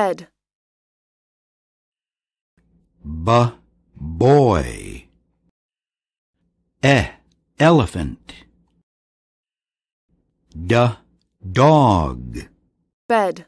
Bed. B boy. E elephant. D dog. Bed.